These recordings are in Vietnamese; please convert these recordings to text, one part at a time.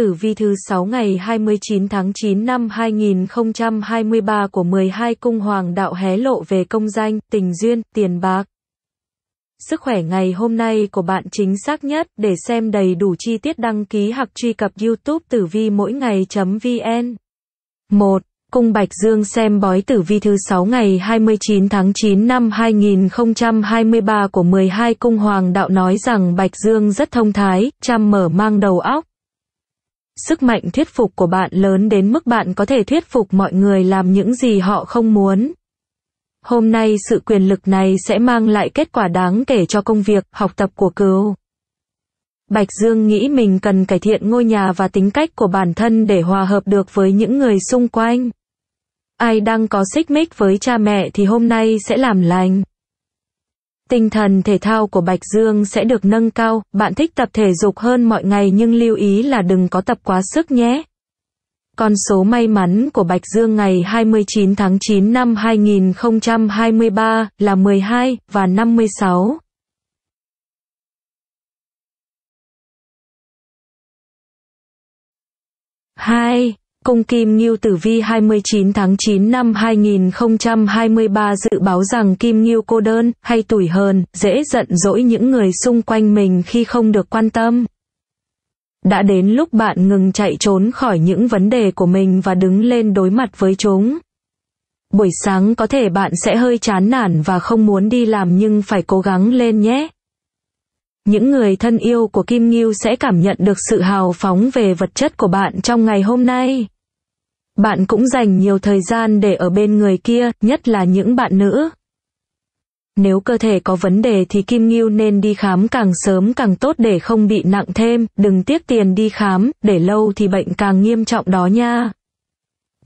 tử vi thứ 6 ngày 29 tháng 9 năm 2023 của 12 cung hoàng đạo hé lộ về công danh, tình duyên, tiền bạc. Sức khỏe ngày hôm nay của bạn chính xác nhất để xem đầy đủ chi tiết đăng ký hoặc truy cập YouTube tử vi mỗi ngày.vn. 1. Cung Bạch Dương xem bói tử vi thứ 6 ngày 29 tháng 9 năm 2023 của 12 cung hoàng đạo nói rằng Bạch Dương rất thông thái, chăm mở mang đầu óc, Sức mạnh thuyết phục của bạn lớn đến mức bạn có thể thuyết phục mọi người làm những gì họ không muốn. Hôm nay sự quyền lực này sẽ mang lại kết quả đáng kể cho công việc, học tập của cừu. Bạch Dương nghĩ mình cần cải thiện ngôi nhà và tính cách của bản thân để hòa hợp được với những người xung quanh. Ai đang có xích mích với cha mẹ thì hôm nay sẽ làm lành. Tinh thần thể thao của Bạch Dương sẽ được nâng cao, bạn thích tập thể dục hơn mọi ngày nhưng lưu ý là đừng có tập quá sức nhé. Con số may mắn của Bạch Dương ngày 29 tháng 9 năm 2023 là 12 và 56. hai cung kim Ngưu Tử Vi 29 tháng 9 năm 2023 dự báo rằng kim Ngưu cô đơn, hay tuổi hơn dễ giận dỗi những người xung quanh mình khi không được quan tâm. Đã đến lúc bạn ngừng chạy trốn khỏi những vấn đề của mình và đứng lên đối mặt với chúng. Buổi sáng có thể bạn sẽ hơi chán nản và không muốn đi làm nhưng phải cố gắng lên nhé những người thân yêu của Kim Ngưu sẽ cảm nhận được sự hào phóng về vật chất của bạn trong ngày hôm nay. Bạn cũng dành nhiều thời gian để ở bên người kia, nhất là những bạn nữ. Nếu cơ thể có vấn đề thì Kim Ngưu nên đi khám càng sớm càng tốt để không bị nặng thêm, đừng tiếc tiền đi khám, để lâu thì bệnh càng nghiêm trọng đó nha.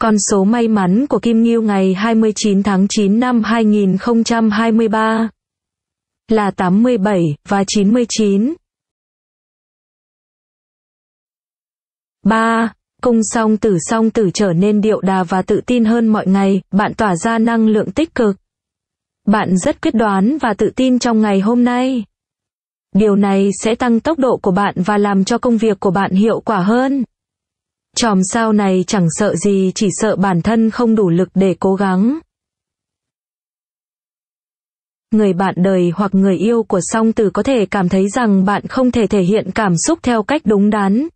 Con số may mắn của Kim Ngưu ngày 29 tháng 9 năm 2023 là 87 và 99. 3. Cung song tử song tử trở nên điệu đà và tự tin hơn mọi ngày, bạn tỏa ra năng lượng tích cực. Bạn rất quyết đoán và tự tin trong ngày hôm nay. Điều này sẽ tăng tốc độ của bạn và làm cho công việc của bạn hiệu quả hơn. Chòm sao này chẳng sợ gì chỉ sợ bản thân không đủ lực để cố gắng người bạn đời hoặc người yêu của song tử có thể cảm thấy rằng bạn không thể thể hiện cảm xúc theo cách đúng đắn.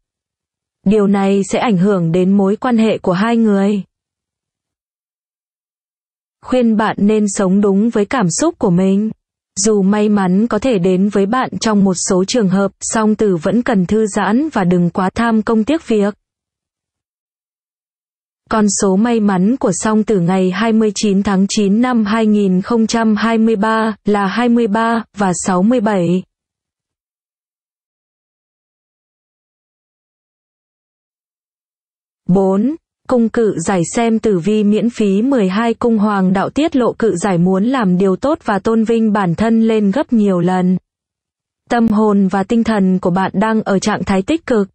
Điều này sẽ ảnh hưởng đến mối quan hệ của hai người. Khuyên bạn nên sống đúng với cảm xúc của mình. Dù may mắn có thể đến với bạn trong một số trường hợp, song tử vẫn cần thư giãn và đừng quá tham công tiếc việc. Con số may mắn của song tử ngày 29 tháng 9 năm 2023 là 23 và 67. bốn Cung cự giải xem tử vi miễn phí 12 cung hoàng đạo tiết lộ cự giải muốn làm điều tốt và tôn vinh bản thân lên gấp nhiều lần. Tâm hồn và tinh thần của bạn đang ở trạng thái tích cực,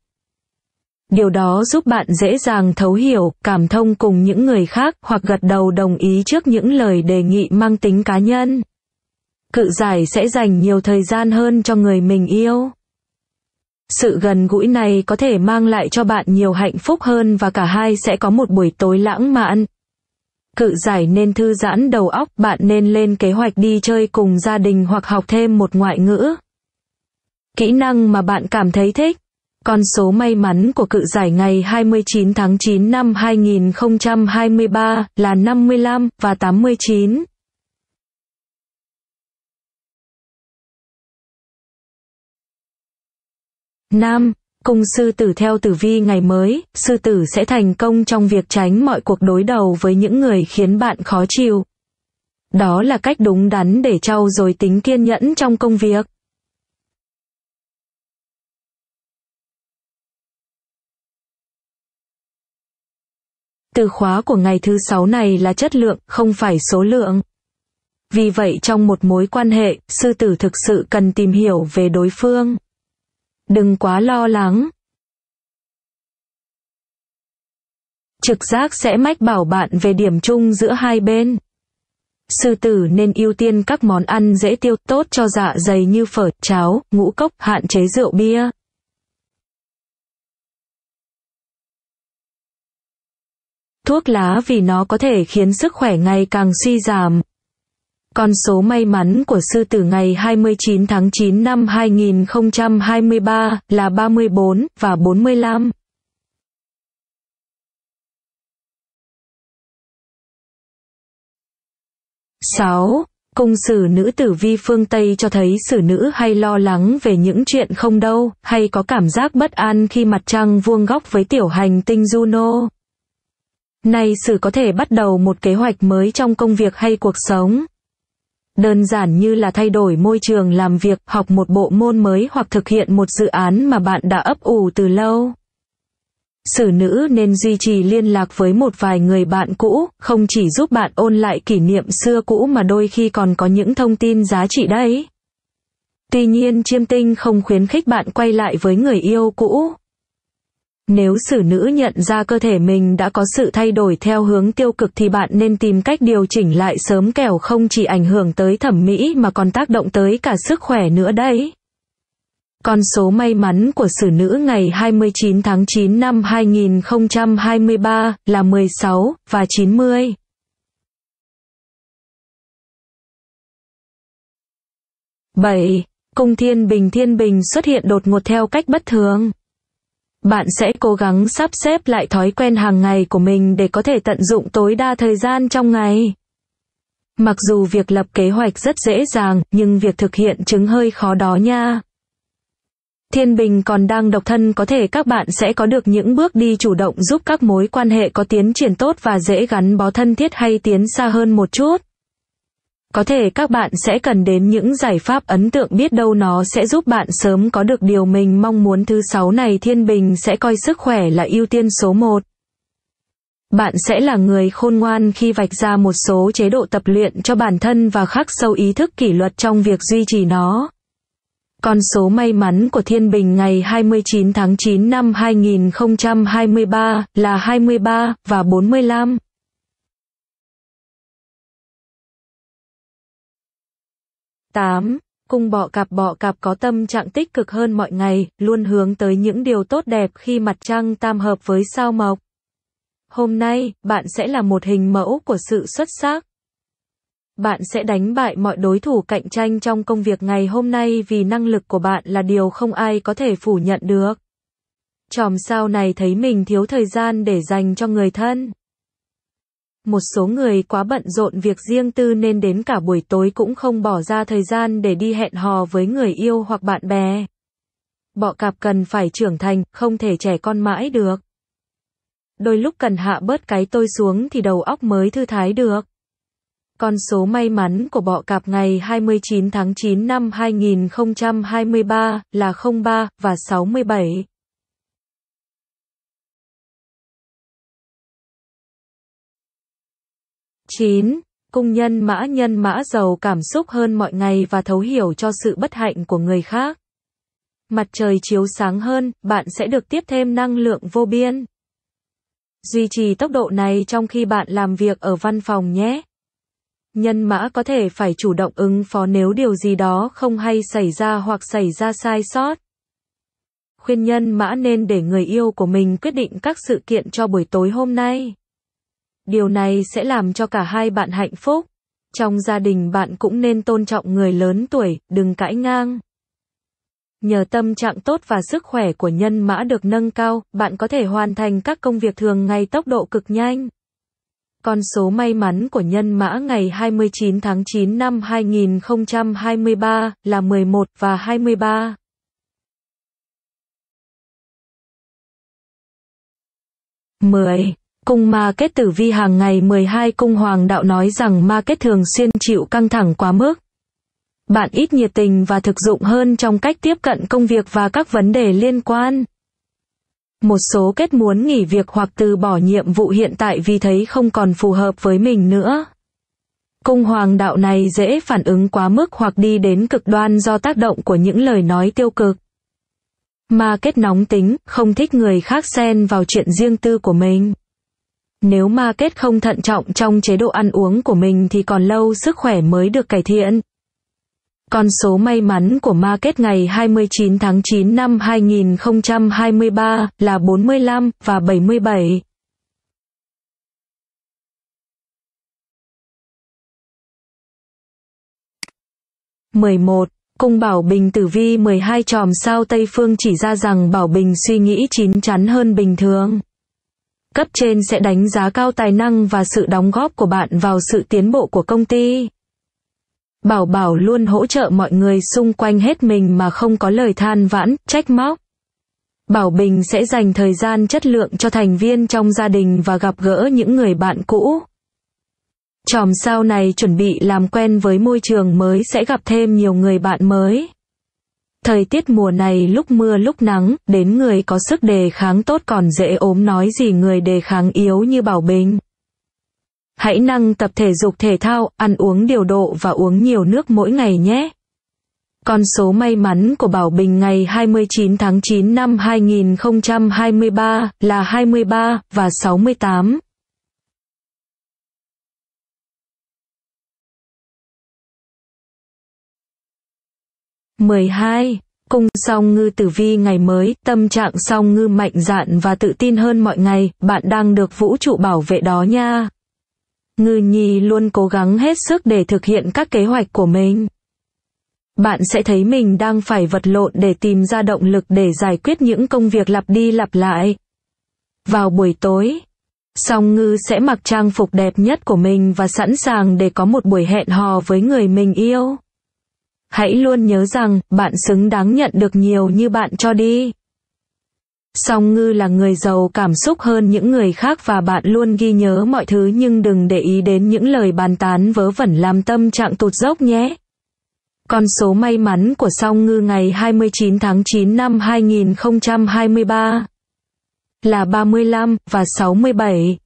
Điều đó giúp bạn dễ dàng thấu hiểu, cảm thông cùng những người khác hoặc gật đầu đồng ý trước những lời đề nghị mang tính cá nhân. Cự giải sẽ dành nhiều thời gian hơn cho người mình yêu. Sự gần gũi này có thể mang lại cho bạn nhiều hạnh phúc hơn và cả hai sẽ có một buổi tối lãng mạn. Cự giải nên thư giãn đầu óc, bạn nên lên kế hoạch đi chơi cùng gia đình hoặc học thêm một ngoại ngữ. Kỹ năng mà bạn cảm thấy thích con số may mắn của cự giải ngày 29 tháng 9 năm 2023 là 55 và 89. Nam, cung sư tử theo tử vi ngày mới, sư tử sẽ thành công trong việc tránh mọi cuộc đối đầu với những người khiến bạn khó chịu. Đó là cách đúng đắn để trau dồi tính kiên nhẫn trong công việc. từ khóa của ngày thứ sáu này là chất lượng, không phải số lượng. Vì vậy trong một mối quan hệ, sư tử thực sự cần tìm hiểu về đối phương. Đừng quá lo lắng. Trực giác sẽ mách bảo bạn về điểm chung giữa hai bên. Sư tử nên ưu tiên các món ăn dễ tiêu tốt cho dạ dày như phở, cháo, ngũ cốc, hạn chế rượu bia. thuốc lá vì nó có thể khiến sức khỏe ngày càng suy giảm. Con số may mắn của sư tử ngày 29 tháng 9 năm 2023 là 34 và 45. Sáu, Cung sử nữ tử vi phương Tây cho thấy sử nữ hay lo lắng về những chuyện không đâu, hay có cảm giác bất an khi mặt trăng vuông góc với tiểu hành tinh Juno. Nay sử có thể bắt đầu một kế hoạch mới trong công việc hay cuộc sống. Đơn giản như là thay đổi môi trường làm việc, học một bộ môn mới hoặc thực hiện một dự án mà bạn đã ấp ủ từ lâu. Sử nữ nên duy trì liên lạc với một vài người bạn cũ, không chỉ giúp bạn ôn lại kỷ niệm xưa cũ mà đôi khi còn có những thông tin giá trị đấy. Tuy nhiên chiêm tinh không khuyến khích bạn quay lại với người yêu cũ. Nếu xử nữ nhận ra cơ thể mình đã có sự thay đổi theo hướng tiêu cực thì bạn nên tìm cách điều chỉnh lại sớm kẻo không chỉ ảnh hưởng tới thẩm mỹ mà còn tác động tới cả sức khỏe nữa đấy. Con số may mắn của xử nữ ngày 29 tháng 9 năm 2023 là 16 và 90. bảy Cung thiên bình thiên bình xuất hiện đột ngột theo cách bất thường. Bạn sẽ cố gắng sắp xếp lại thói quen hàng ngày của mình để có thể tận dụng tối đa thời gian trong ngày. Mặc dù việc lập kế hoạch rất dễ dàng, nhưng việc thực hiện chứng hơi khó đó nha. Thiên Bình còn đang độc thân có thể các bạn sẽ có được những bước đi chủ động giúp các mối quan hệ có tiến triển tốt và dễ gắn bó thân thiết hay tiến xa hơn một chút. Có thể các bạn sẽ cần đến những giải pháp ấn tượng biết đâu nó sẽ giúp bạn sớm có được điều mình mong muốn thứ sáu này thiên bình sẽ coi sức khỏe là ưu tiên số 1. Bạn sẽ là người khôn ngoan khi vạch ra một số chế độ tập luyện cho bản thân và khắc sâu ý thức kỷ luật trong việc duy trì nó. Con số may mắn của Thiên Bình ngày 29 tháng 9 năm 2023 là 23 và 45. 8. Cung bọ cạp bọ cạp có tâm trạng tích cực hơn mọi ngày, luôn hướng tới những điều tốt đẹp khi mặt trăng tam hợp với sao mộc. Hôm nay, bạn sẽ là một hình mẫu của sự xuất sắc. Bạn sẽ đánh bại mọi đối thủ cạnh tranh trong công việc ngày hôm nay vì năng lực của bạn là điều không ai có thể phủ nhận được. Chòm sao này thấy mình thiếu thời gian để dành cho người thân. Một số người quá bận rộn việc riêng tư nên đến cả buổi tối cũng không bỏ ra thời gian để đi hẹn hò với người yêu hoặc bạn bè. Bọ cạp cần phải trưởng thành, không thể trẻ con mãi được. Đôi lúc cần hạ bớt cái tôi xuống thì đầu óc mới thư thái được. Con số may mắn của bọ cạp ngày 29 tháng 9 năm 2023 là 03 và 67. 9. Cung nhân mã nhân mã giàu cảm xúc hơn mọi ngày và thấu hiểu cho sự bất hạnh của người khác. Mặt trời chiếu sáng hơn, bạn sẽ được tiếp thêm năng lượng vô biên. Duy trì tốc độ này trong khi bạn làm việc ở văn phòng nhé. Nhân mã có thể phải chủ động ứng phó nếu điều gì đó không hay xảy ra hoặc xảy ra sai sót. Khuyên nhân mã nên để người yêu của mình quyết định các sự kiện cho buổi tối hôm nay. Điều này sẽ làm cho cả hai bạn hạnh phúc. Trong gia đình bạn cũng nên tôn trọng người lớn tuổi, đừng cãi ngang. Nhờ tâm trạng tốt và sức khỏe của nhân mã được nâng cao, bạn có thể hoàn thành các công việc thường ngày tốc độ cực nhanh. Con số may mắn của nhân mã ngày 29 tháng 9 năm 2023 là 11 và 23. mười Cung ma kết tử vi hàng ngày 12 cung hoàng đạo nói rằng ma kết thường xuyên chịu căng thẳng quá mức. Bạn ít nhiệt tình và thực dụng hơn trong cách tiếp cận công việc và các vấn đề liên quan. Một số kết muốn nghỉ việc hoặc từ bỏ nhiệm vụ hiện tại vì thấy không còn phù hợp với mình nữa. Cung hoàng đạo này dễ phản ứng quá mức hoặc đi đến cực đoan do tác động của những lời nói tiêu cực. Ma kết nóng tính, không thích người khác xen vào chuyện riêng tư của mình. Nếu market không thận trọng trong chế độ ăn uống của mình thì còn lâu sức khỏe mới được cải thiện. Con số may mắn của market ngày 29 tháng 9 năm 2023 là 45 và 77. mười một Cung Bảo Bình tử vi 12 chòm sao Tây Phương chỉ ra rằng Bảo Bình suy nghĩ chín chắn hơn bình thường cấp trên sẽ đánh giá cao tài năng và sự đóng góp của bạn vào sự tiến bộ của công ty. Bảo Bảo luôn hỗ trợ mọi người xung quanh hết mình mà không có lời than vãn, trách móc. Bảo Bình sẽ dành thời gian chất lượng cho thành viên trong gia đình và gặp gỡ những người bạn cũ. Chòm sao này chuẩn bị làm quen với môi trường mới sẽ gặp thêm nhiều người bạn mới. Thời tiết mùa này lúc mưa lúc nắng, đến người có sức đề kháng tốt còn dễ ốm nói gì người đề kháng yếu như bảo bình. Hãy năng tập thể dục thể thao, ăn uống điều độ và uống nhiều nước mỗi ngày nhé. Con số may mắn của Bảo Bình ngày 29 tháng 9 năm 2023 là 23 và 68. 12. Cung song ngư tử vi ngày mới, tâm trạng song ngư mạnh dạn và tự tin hơn mọi ngày, bạn đang được vũ trụ bảo vệ đó nha. Ngư nhi luôn cố gắng hết sức để thực hiện các kế hoạch của mình. Bạn sẽ thấy mình đang phải vật lộn để tìm ra động lực để giải quyết những công việc lặp đi lặp lại. Vào buổi tối, song ngư sẽ mặc trang phục đẹp nhất của mình và sẵn sàng để có một buổi hẹn hò với người mình yêu hãy luôn nhớ rằng bạn xứng đáng nhận được nhiều như bạn cho đi song ngư là người giàu cảm xúc hơn những người khác và bạn luôn ghi nhớ mọi thứ nhưng đừng để ý đến những lời bàn tán vớ vẩn làm tâm trạng tụt dốc nhé con số may mắn của song ngư ngày 29 tháng 9 năm 2023 là 35 và 67.